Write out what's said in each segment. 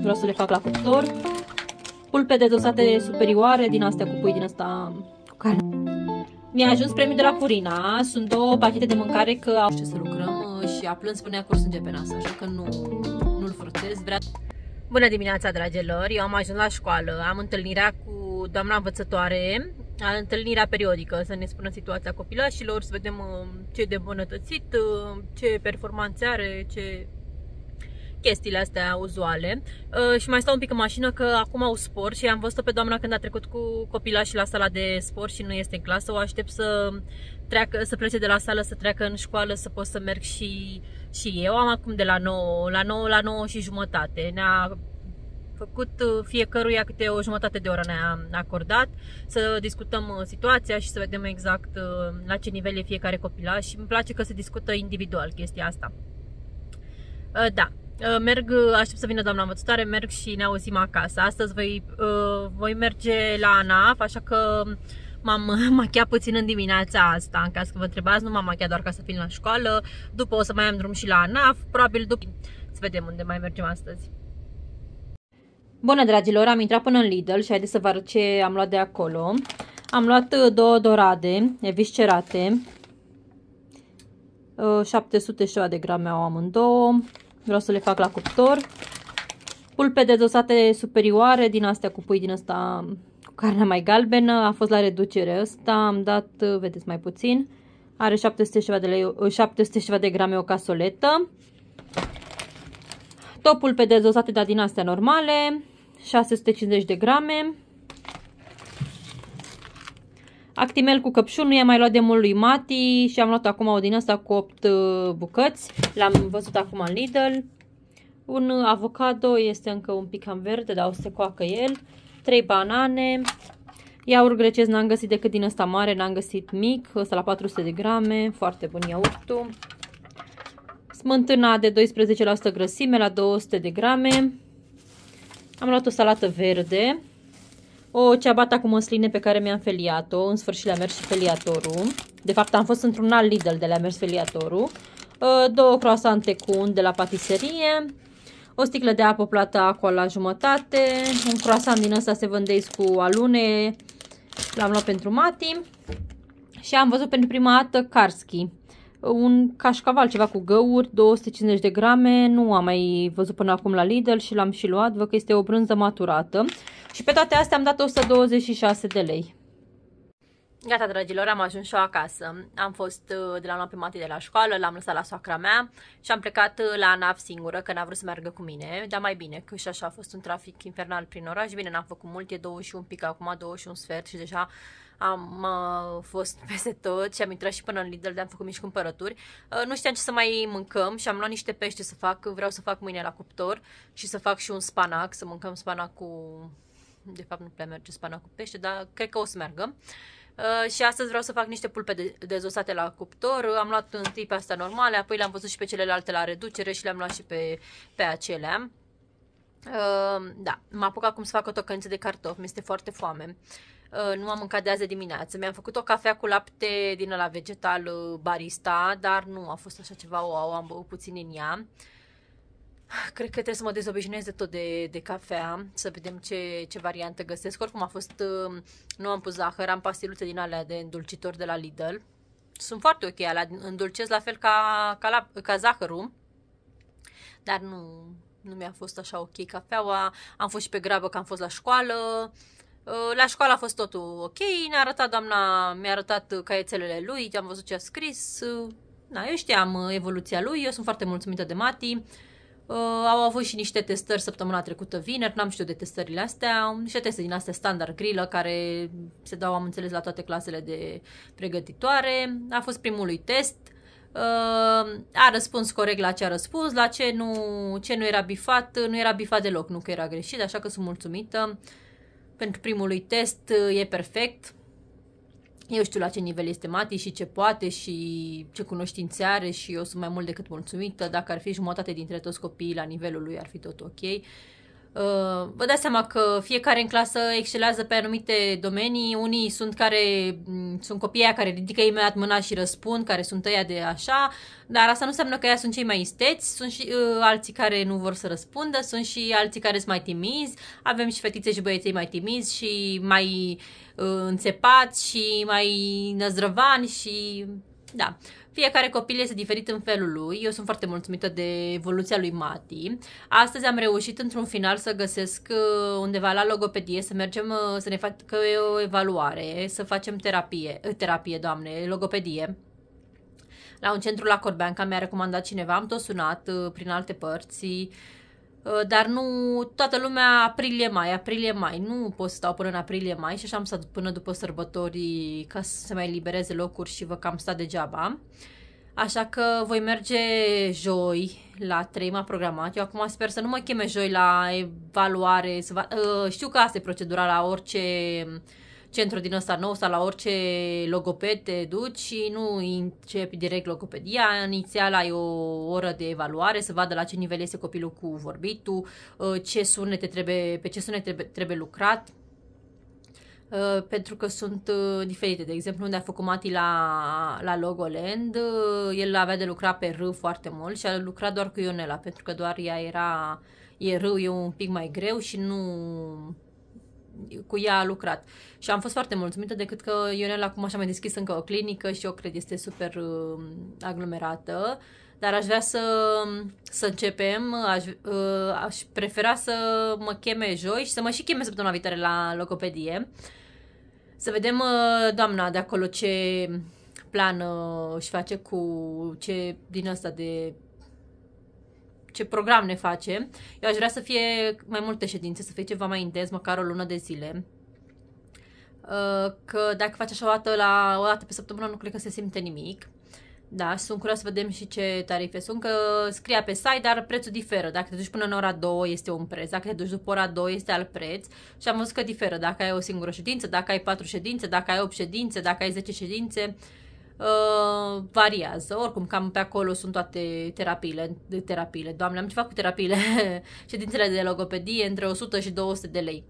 vreau să le fac la cuptor. Pulpe de dosate superioare din astea cu pui din asta cu care... Mi-a ajuns premiul de la Purina, sunt două pachete de mâncare că au ce să lucrăm uh, și a plâns până acolo sânge pe nas, așa că nu, nu-l forțez, vrea... Bună dimineața, dragilor! Eu am ajuns la școală, am întâlnirea cu doamna învățătoare, întâlnirea periodică, să ne spună situația copilașilor, să vedem uh, ce e de bunătățit, uh, ce performanțe are, ce chestiile astea uzuale uh, și mai stau un pic în mașină că acum au spor și am văzut-o pe doamna când a trecut cu și la sala de spor și nu este în clasă, o aștept să treacă, să plece de la sală, să treacă în școală, să pot să merg și, și eu. Am acum de la 9, la 9, la 9 și jumătate. Ne-a făcut uh, fiecăruia câte o jumătate de oră ne-a acordat, să discutăm uh, situația și să vedem exact uh, la ce nivel e fiecare copila și îmi place că se discută individual chestia asta. Da, Uh, merg, aștept să vină doamna învățătoare, merg și ne auzim acasă. Astăzi voi, uh, voi merge la ANAF, așa că m-am machiat puțin în dimineața asta, în caz că vă întrebați, nu m-am machiat doar ca să vin la școală, după o să mai am drum și la ANAF, probabil după... Să vedem unde mai mergem astăzi. Bună, dragilor, am intrat până în Lidl și haideți să vă arăt ce am luat de acolo. Am luat uh, două dorade eviscerate, 700 de grame au amândouă, Vreau să le fac la cuptor. Pulpe dezosate superioare din astea cu pui din ăsta cu carnea mai galbenă. A fost la reducere ăsta. Am dat, vedeți, mai puțin. Are 700 ceva de, lei, 700 ceva de grame o casoletă. Topul pe dezosate, dar din astea normale. 650 de grame. Actimel cu căpșun, i-am mai luat de mult lui Mati și am luat acum o din asta cu 8 uh, bucăți. L-am văzut acum în Lidl. Un uh, avocado este încă un pic cam verde, dar o să se coacă el. 3 banane. Iaurt grecesc n-am găsit decât din ăsta mare, n-am găsit mic, ăsta la 400 de grame, foarte bun iaurtul. Smântâna de 12% grăsime la 200 de grame. Am luat o salată verde, o ceabata cu măsline pe care mi-am feliat-o, în sfârșit le-a mers și feliatorul. De fapt am fost într-un alt Lidl de la mers feliatorul. Uh, două croasante cu un de la patiserie, o sticlă de apă plată acolo la jumătate, un croissant din ăsta se vândeis cu alune, l-am luat pentru Mati și am văzut pentru prima dată Karski un cașcaval, ceva cu găuri, 250 de grame, nu am mai văzut până acum la Lidl și l-am și luat, văd că este o brânză maturată și pe toate astea am dat 126 de lei. Gata, dragilor, am ajuns și eu acasă. Am fost uh, de la noapte pe de la școală, l-am lăsat la soacra mea și am plecat uh, la nav singură, că n-a vrut să meargă cu mine, dar mai bine, că și așa a fost un trafic infernal prin oraș. Bine, n-am făcut mult, e 21 pic acum, 21 sfert și deja am uh, fost peste tot și am intrat și până în Lidl de am făcut mici cumpărături. Uh, nu știam ce să mai mâncăm și am luat niște pește să fac, vreau să fac mâine la cuptor și să fac și un spanac, să mâncăm spanac cu... De fapt nu prea merge spanac cu pește, dar cred că o să meargă. Uh, și astăzi vreau să fac niște pulpe de- dezosate la cuptor. Am luat întâi pe astea normale, apoi le-am văzut și pe celelalte la reducere și le-am luat și pe, pe acelea. Uh, da, mă apuc acum să fac o tocăniță de cartofi, mi este foarte foame. Uh, Uh, nu am mâncat de azi dimineață. Mi-am făcut o cafea cu lapte din la vegetal uh, barista, dar nu a fost așa ceva O am băut puțin în ea. Cred că trebuie să mă dezobișnuiesc de tot de, de cafea, să vedem ce, ce variantă găsesc. Oricum a fost, uh, nu am pus zahăr, am pastiluțe din alea de îndulcitor de la Lidl. Sunt foarte ok, alea îndulcesc la fel ca, ca, la, ca zahărul, dar nu, nu mi-a fost așa ok cafeaua. Am fost și pe grabă că am fost la școală, uh, Uh, la școală a fost totul ok, ne-a arătat doamna, mi-a arătat caietelele lui, am văzut ce a scris. Uh, na, eu știam uh, evoluția lui, eu sunt foarte mulțumită de Mati. Uh, au avut și niște testări săptămâna trecută vineri, n-am știut de testările astea, niște teste din astea standard grillă, care se dau, am înțeles, la toate clasele de pregătitoare. A fost primului test, uh, a răspuns corect la ce a răspuns, la ce nu, ce nu era bifat, nu era bifat deloc, nu că era greșit, așa că sunt mulțumită. Uh, pentru primului test uh, e perfect. Eu știu la ce nivel este Mati și ce poate și ce cunoștințe are și eu sunt mai mult decât mulțumită. Dacă ar fi jumătate dintre toți copiii la nivelul lui, ar fi tot ok. Uh, vă dați seama că fiecare în clasă excelează pe anumite domenii. Unii sunt care mm, sunt copiii care ridică imediat mâna și răspund, care sunt ăia de așa, dar asta nu înseamnă că ei sunt cei mai isteți, sunt și uh, alții care nu vor să răspundă, sunt și alții care sunt mai timizi, avem și fetițe și băieții mai timizi și mai uh, înțepați și mai năzdrăvani și da. Fiecare copil este diferit în felul lui. Eu sunt foarte mulțumită de evoluția lui Mati. Astăzi am reușit într-un final să găsesc uh, undeva la logopedie să mergem uh, să ne facă o evaluare, să facem terapie, uh, terapie, doamne, logopedie la un centru la Corbeanca mi-a recomandat cineva, am tot sunat prin alte părți Uh, dar nu toată lumea aprilie-mai, aprilie-mai. Nu pot să stau până în aprilie-mai și așa am stat până după sărbătorii ca să se mai libereze locuri și vă cam sta degeaba. Așa că voi merge joi la 3, m-a programat. Eu acum sper să nu mă cheme joi la evaluare. Să va... Uh, știu că asta e procedura la orice uh, centru din ăsta nou sau la orice logoped te duci și nu începi direct logopedia. Inițial ai o oră de evaluare să vadă la ce nivel este copilul cu vorbitul, uh, ce sunete trebuie, pe ce sunete trebuie, trebuie lucrat, uh, pentru că sunt uh, diferite. De exemplu, unde a făcut Mati la, la Logoland, el avea de lucrat pe R foarte mult și a lucrat doar cu Ionela, pentru că doar ea era, e râu, e un pic mai greu și nu, cu ea a lucrat. Și am fost foarte mulțumită, decât că Ionel acum așa mai deschis încă o clinică și eu cred este super uh, aglomerată. Dar aș vrea să, um, să începem, aș, uh, aș prefera să mă cheme joi și să mă și cheme săptămâna viitoare la logopedie. Să vedem uh, doamna de acolo ce plan uh, își face cu ce din asta de ce program ne face. Eu aș vrea să fie mai multe ședințe, să fie ceva mai intens, măcar o lună de zile. Uh, că dacă faci așa o dată, la, o dată pe săptămână nu cred că se simte nimic. Da, sunt curios să vedem și ce tarife sunt, că scria pe site, dar prețul diferă. Dacă te duci până în ora 2 este un preț, dacă te duci după ora 2 este alt preț și am văzut că diferă dacă ai o singură ședință, dacă ai 4 ședințe, dacă ai 8 ședințe, dacă ai 10 ședințe. Uh, Uh, variază. Oricum, cam pe acolo sunt toate terapiile, terapiile. Doamne, am fac cu terapiile, ședințele de logopedie, între 100 și 200 de lei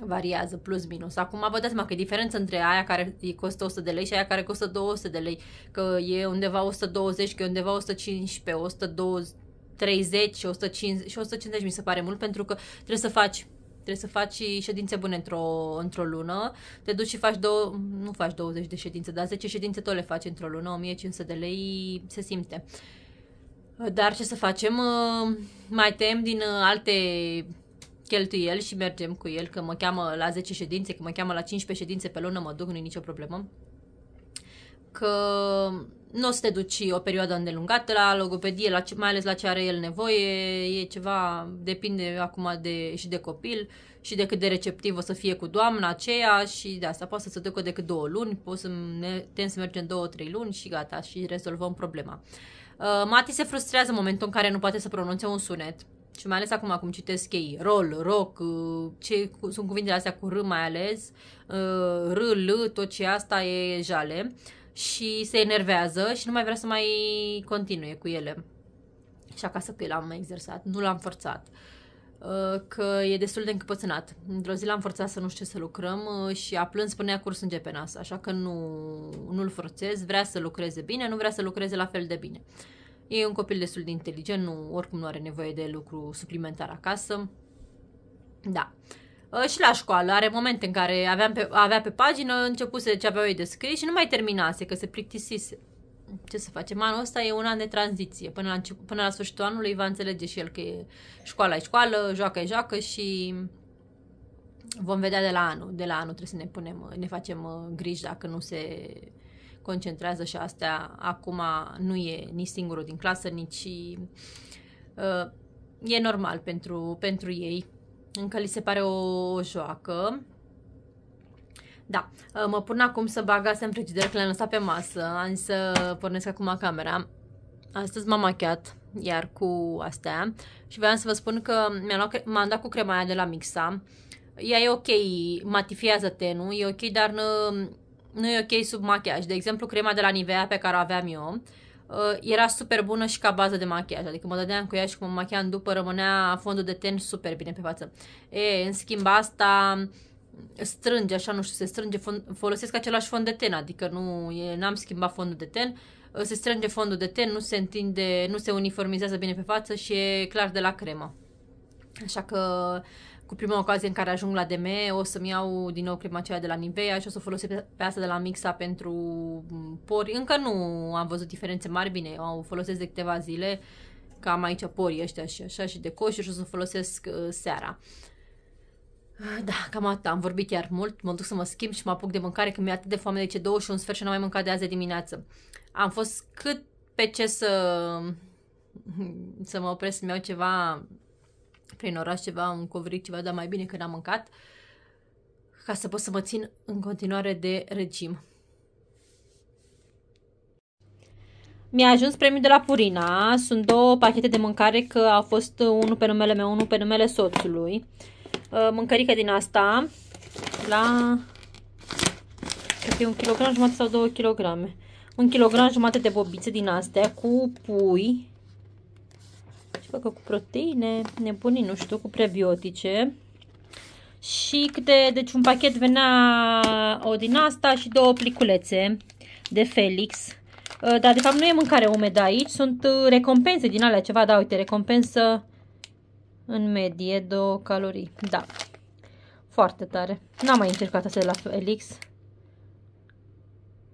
variază plus minus. Acum vă dați seama că e diferență între aia care costă 100 de lei și aia care costă 200 de lei, că e undeva 120, că e undeva 115, 120, 30 150 și 150 mi se pare mult pentru că trebuie să faci Trebuie să faci ședințe bune într-o, într-o lună. Te duci și faci două, nu faci 20 de ședințe, dar 10 ședințe tot le faci într-o lună, 1500 de lei se simte. Dar ce să facem? Mai tem din uh, alte cheltuieli și mergem cu el, că mă cheamă la 10 ședințe, că mă cheamă la 15 ședințe pe lună, mă duc, nu-i nicio problemă. Că nu o să te duci o perioadă îndelungată la logopedie, la ce, mai ales la ce are el nevoie, e ceva, depinde acum de, și de copil și de cât de receptiv o să fie cu doamna aceea și de asta poate să se ducă decât două luni, poți să ne, tem să mergem două, trei luni și gata și rezolvăm problema. Uh, Mati se frustrează în momentul în care nu poate să pronunțe un sunet și mai ales acum cum citesc ei, rol, rock, uh, ce, sunt cuvintele astea cu R mai ales, uh, R, L, tot ce asta e jale. Uh, și se enervează și nu mai vrea să mai continue cu ele. Și acasă cu el am exersat, nu l-am forțat. Uh, că e destul de încăpățânat. Într-o zi l-am forțat să nu știu ce să lucrăm uh, și a plâns până a curs sânge pe nas, așa că nu, nu-l forțez, vrea să lucreze bine, nu vrea să lucreze la fel de bine. E un copil destul de inteligent, nu, oricum nu are nevoie de lucru suplimentar acasă. Da. Uh, Uh, și la școală. Are momente în care aveam pe, avea pe pagină, începuse ce aveau ei de scris și nu mai terminase, că se plictisise. Ce să facem? Anul ăsta e un an de tranziție. Până la, până la sfârșitul anului va înțelege și el că e școala e școală, joacă e joacă și vom vedea de la anul. De la anul trebuie să ne punem, ne facem uh, griji dacă nu se concentrează și astea. Acum nu e nici singurul din clasă, nici... Uh, e normal pentru, pentru ei încă li se pare o joacă. Da, uh, mă pun acum să bag astea în frigider, că le-am lăsat pe masă. Am să pornesc acum camera. Astăzi m-am machiat, iar cu astea. Și vreau să vă spun că m-am dat cu crema aia de la Mixa. Ea e ok, matifiază tenul, e ok, dar nu, nu e ok sub machiaj. De exemplu, crema de la Nivea pe care o aveam eu, uh, Uh, era super bună și ca bază de machiaj. Adică mă dădeam cu ea și cum mă machiam după rămânea fondul de ten super bine pe față. E, în schimb asta strânge, așa nu știu, se strânge, fond, folosesc același fond de ten, adică nu n-am schimbat fondul de ten, uh, se strânge fondul de ten, nu se întinde, nu se uniformizează bine pe față și e clar de la cremă. Așa că uh, cu prima ocazie în care ajung la DM, o să-mi iau din nou crema aceea de la Nivea și o să folosesc pe asta de la Mixa pentru mm, pori. Încă nu am văzut diferențe mari, bine, o folosesc de câteva zile, că am aici pori, ăștia și așa și de coșuri și o să folosesc uh, seara. Ah, da, cam atât. Am vorbit iar mult, mă duc să mă schimb și mă apuc de mâncare că mi-e atât de foame, de ce 21 sfert și n-am mai mâncat de azi dimineață. Am fost cât pe ce să, să mă opresc, să-mi iau ceva prin oraș ceva, un covric, ceva, dar mai bine că am mâncat, ca să pot să mă țin în continuare de regim. Mi-a ajuns premiul de la Purina, sunt două pachete de mâncare că a fost unul pe numele meu, unul pe numele soțului. Uh, mâncărică din asta, la cred că e un kilogram jumate sau 2 kilograme. Un kilogram jumate de bobițe din astea cu pui facă cu proteine, nebunii, nu știu, cu prebiotice. Și câte, deci un pachet venea o din asta și două pliculețe de Felix. Uh, dar de fapt nu e mâncare umedă aici, sunt uh, recompense din alea ceva, da, uite, recompensă în medie două calorii, da. Foarte tare. N-am mai încercat asta de la Felix.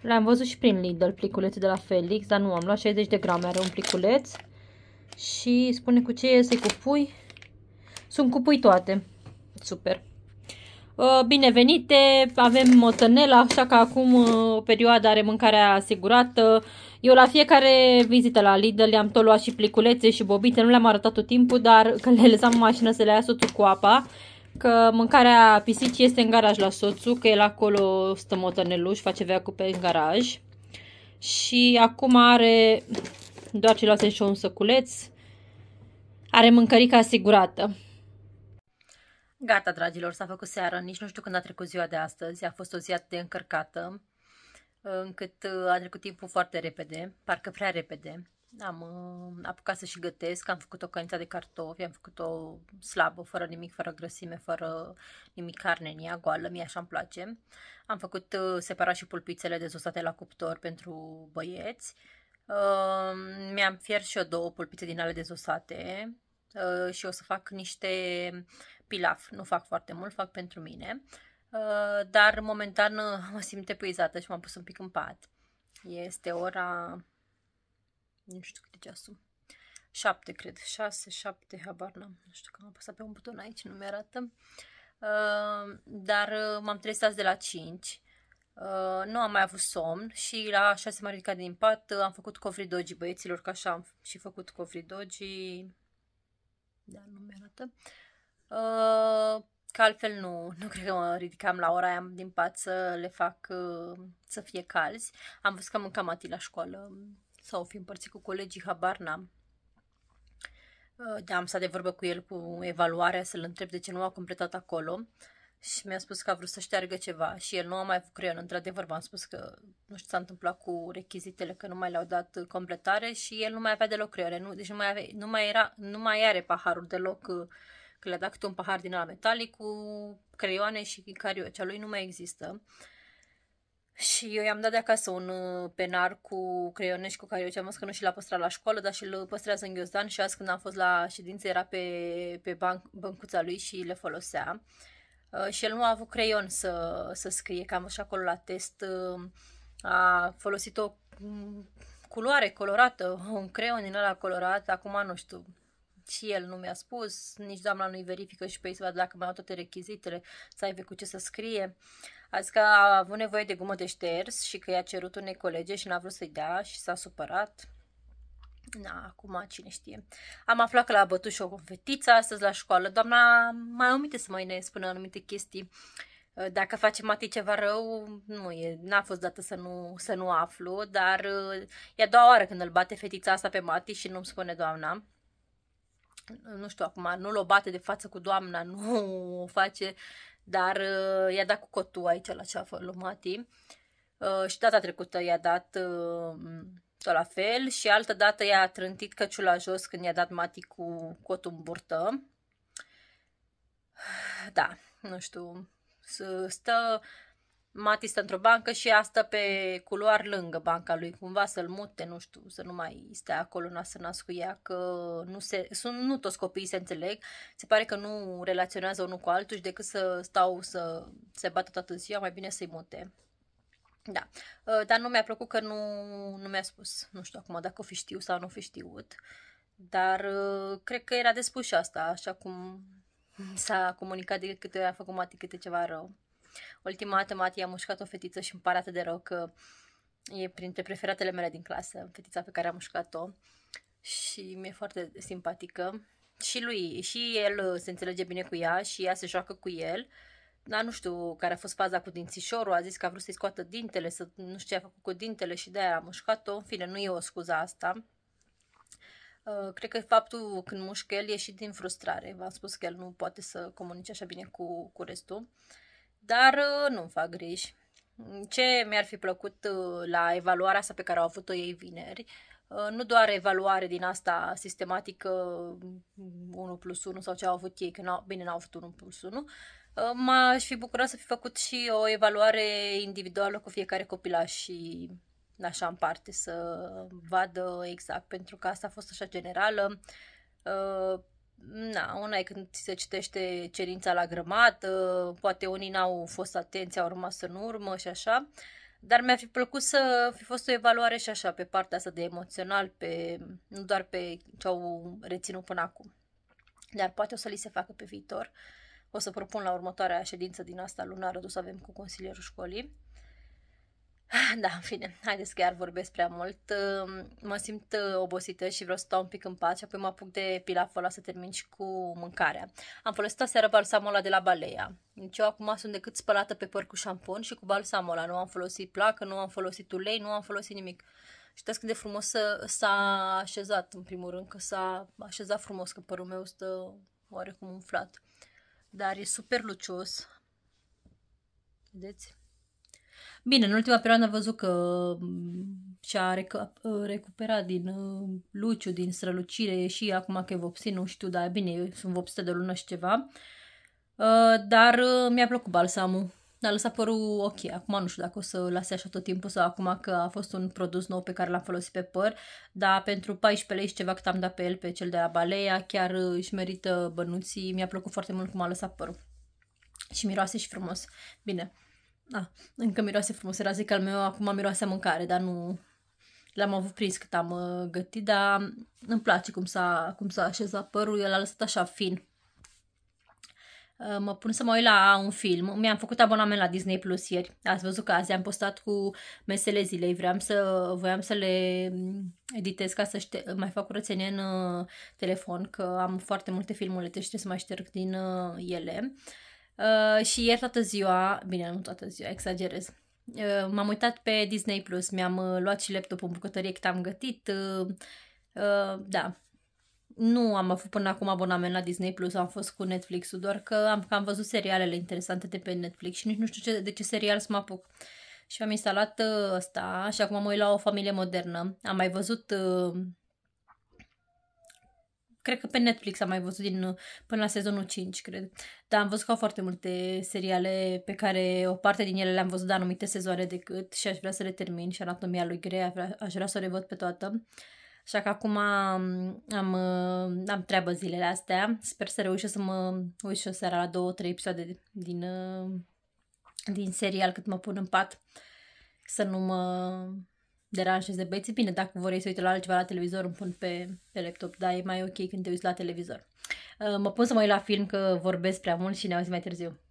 le am văzut și prin Lidl, pliculețe de la Felix, dar nu am luat 60 de grame, are un pliculeț. Și spune cu ce iese, cu pui. Sunt cu pui toate. Super. Uh, binevenite, avem motănela, așa că acum o uh, perioadă are mâncarea asigurată. Eu la fiecare vizită la Lidl le-am tot luat și pliculețe și bobite, nu le-am arătat tot timpul, dar că le lăsam în mașină să le ia soțul cu apa, că mâncarea pisicii este în garaj la soțul, că el acolo stă motoneluș, face veacul pe în garaj. Și acum are doar ce luase și un săculeț. Are mâncărica asigurată. Gata, dragilor, s-a făcut seară, nici nu știu când a trecut ziua de astăzi, a fost o zi atât de încărcată, încât uh, a trecut timpul foarte repede, parcă prea repede. Am uh, apucat să și gătesc, am făcut o cănița de cartofi, am făcut o slabă, fără nimic, fără grăsime, fără nimic carne în ea, goală, mie așa îmi place. Am făcut uh, separat și pulpițele dezosate la cuptor pentru băieți mi-am fiert și eu două pulpițe din ale dezosate uh, și o să fac niște pilaf. Nu fac foarte mult, fac pentru mine. Uh, dar momentan uh, mă simt epuizată și m-am pus un pic în pat. Este ora... Nu știu cât e ceasul. 7, cred. 6, 7, habar n-am. Nu știu că am apăsat pe un buton aici, nu mi arată. Uh, dar uh, m-am trezit azi de la 5 Uh, nu am mai avut somn și la 6 m-am ridicat din pat, uh, am făcut covridogi băieților, ca așa am și făcut covridogi. Da, nu mi-arată. Uh, că altfel nu, nu cred că mă ridicam la ora aia din pat să le fac uh, să fie calzi. Am văzut că am mâncat mati la școală um, sau fi împărțit cu colegii, habar n-am. Uh, da, am stat de vorbă cu el cu evaluarea, să-l întreb de ce nu a completat acolo. Uh, și mi-a spus că a vrut să șteargă ceva și el nu a mai avut creion. Într-adevăr, v-am spus că nu știu ce s-a întâmplat cu rechizitele, că nu mai le-au dat completare și el nu mai avea deloc creioane, Nu, deci nu mai, avea, nu, mai era, nu mai are paharul deloc, uh, că le-a dat câte un pahar din ala metalic cu creioane și carioci. lui nu mai există. Și eu i-am dat de acasă un uh, penar cu creioane și cu carioce, Am zis că nu și l-a păstrat la școală, dar și l păstrează în ghiozdan și azi când am fost la ședință era pe, pe banc, băncuța lui și le folosea. Uh, Uh, și el nu a avut creion să, să scrie, cam așa acolo la test uh, a folosit o mm, culoare colorată, un creion din ăla colorat, acum nu știu, și el nu mi-a spus, nici doamna nu-i verifică și pe ei să vadă dacă mai au toate rechizitele, să aibă cu ce să scrie. A zis că a avut nevoie de gumă de șters și că i-a cerut unei colege și n-a vrut să-i dea și s-a supărat. Na, acum cine știe. Am aflat că l-a bătut și o fetiță astăzi la școală. Doamna mai omite să mai ne spună anumite chestii. Uh, dacă face Mati ceva rău, nu e, n-a fost dată să nu, să nu aflu, dar uh, e a doua oară când îl bate fetița asta pe Mati și nu-mi spune doamna nu știu acum, nu l-o bate de față cu doamna, nu o face, dar uh, i-a dat cu cotul aici la ceafă lui Mati. și data trecută i-a dat uh, tot la fel și altă dată i-a trântit căciul la jos când i-a dat Mati cu cotul în burtă. Da, nu știu, stă, Mati stă într-o bancă și asta pe culoar lângă banca lui, cumva să-l mute, nu știu, să nu mai stea acolo nas în cu ea, că nu, se, sunt, nu toți copiii se înțeleg, se pare că nu relaționează unul cu altul și decât să stau să se bată toată ziua, mai bine să-i mute. Da, uh, dar nu mi-a plăcut că nu, nu mi-a spus. Nu știu acum dacă o fi știu sau nu o fi știut. Dar uh, cred că era de și asta, așa cum s-a comunicat de câte ori a făcut mati câte ceva rău. Ultima dată Mati a mușcat o fetiță și îmi pare atât de rău că e printre preferatele mele din clasă, fetița pe care a mușcat-o și mi-e foarte simpatică. Și lui, și el se înțelege bine cu ea și ea se joacă cu el da, nu știu care a fost faza cu dințișorul, a zis că a vrut să-i scoată dintele, să nu știu ce a făcut cu dintele și de-aia a mușcat-o. În fine, nu e o scuza asta. Uh, cred că faptul când mușcă el e și din frustrare. V-am spus că el nu poate să comunice așa bine cu, cu restul. Dar uh, nu-mi fac griji. Ce mi-ar fi plăcut uh, la evaluarea asta pe care au avut-o ei vineri, uh, nu doar evaluare din asta sistematică 1 mm, plus 1 sau ce au avut ei, că n-au, bine n-au avut 1 plus 1, Uh, m-aș fi bucurat să fi făcut și o evaluare individuală cu fiecare copilaș și așa în parte să vadă exact, pentru că asta a fost așa generală. Uh, na, una e când se citește cerința la grămadă, poate unii n-au fost atenți, au rămas în urmă și așa, dar mi-ar fi plăcut să fi fost o evaluare și așa, pe partea asta de emoțional, pe, nu doar pe ce au reținut până acum. Dar poate o să li se facă pe viitor. Uh, o să propun la următoarea ședință din asta lunară, o să avem cu consilierul școlii. Ah, da, în fine, haideți chiar vorbesc prea mult. Ehm, mă simt eh, obosită și vreau să stau un pic în pace, apoi mă apuc de pilaful ăla să termin și cu mâncarea. Am folosit aseară balsamul ăla de la Balea. Deci eu acum sunt decât spălată pe păr cu șampon și cu balsamul ăla. Nu am folosit placă, nu am folosit ulei, nu am folosit nimic. Știți cât de frumos s-a așezat, în primul rând, că s-a așezat frumos, că părul meu stă oarecum umflat dar e super lucios. Vedeți? Bine, în ultima perioadă am văzut că mm, și-a uh, recuperat din uh, luciu, din strălucire și acum că e vopsit, nu știu, dar bine, sunt vopsită de lună și ceva. Uh, dar mi-a plăcut balsamul. Ne-a lăsat părul ok. Acum nu știu dacă o să lase așa tot timpul sau acum că a fost un produs nou pe care l-am folosit pe păr, dar pentru 14 lei și ceva cât am dat pe el, pe cel de la Balea, chiar uh, își merită bănuții. Mi-a plăcut foarte mult cum a lăsat părul. Și miroase și frumos. Bine. Da, încă miroase frumos. Era zic al meu, acum miroase mâncare, dar nu... L-am avut prins cât am uh, gătit, dar îmi place cum s-a, cum s-a așezat părul. El a lăsat așa fin Uh, mă pun să mă uit la un film. Mi-am făcut abonament la Disney Plus ieri. Ați văzut că azi am postat cu mesele zilei. Vreau să, voiam să le mm, editez ca să ște- mai fac curățenie în uh, telefon, că am foarte multe filmulete și trebuie să mai șterg din uh, ele. Uh, și ieri toată ziua, bine, nu toată ziua, exagerez, uh, m-am uitat pe Disney Plus, mi-am uh, luat și laptopul în bucătărie cât am gătit. Uh, uh, da, nu am avut până acum abonament la Disney Plus, am fost cu Netflix-ul, doar că am, că am văzut serialele interesante de pe Netflix și nici nu știu ce, de ce serial să mă apuc. Și am instalat uh, ăsta și acum mă uit la o familie modernă. Am mai văzut uh, cred că pe Netflix am mai văzut din, uh, până la sezonul 5, cred. Dar am văzut că au foarte multe seriale pe care o parte din ele le-am văzut de anumite sezoane decât și aș vrea să le termin și Anatomia lui Grey, aș vrea, aș vrea să o revăd pe toată. Uh, Așa că acum am, am, uh, am treabă zilele astea. Sper să reușesc să mă uit și o seara la două, trei episoade din, uh, din serial cât mă pun în pat. Să nu mă deranjez de băieții. Bine, dacă vor să uite la altceva la televizor, îmi pun pe, pe laptop, dar e mai ok când te uiți la televizor. Uh, mă pun să mă uit la film că vorbesc prea mult și ne auzi mai târziu.